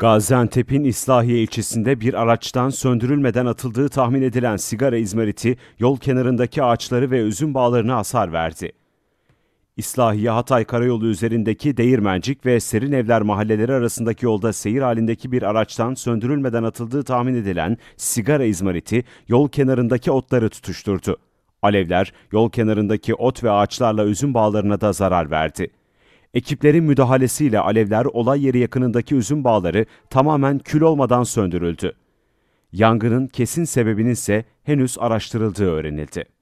Gaziantep'in İslahiye ilçesinde bir araçtan söndürülmeden atıldığı tahmin edilen sigara izmariti yol kenarındaki ağaçları ve üzüm bağlarına hasar verdi. İslahiye Hatay Karayolu üzerindeki Değirmencik ve Serin Evler mahalleleri arasındaki yolda seyir halindeki bir araçtan söndürülmeden atıldığı tahmin edilen sigara izmariti yol kenarındaki otları tutuşturdu. Alevler yol kenarındaki ot ve ağaçlarla üzüm bağlarına da zarar verdi. Ekiplerin müdahalesiyle alevler olay yeri yakınındaki üzüm bağları tamamen kül olmadan söndürüldü. Yangının kesin sebebinin ise henüz araştırıldığı öğrenildi.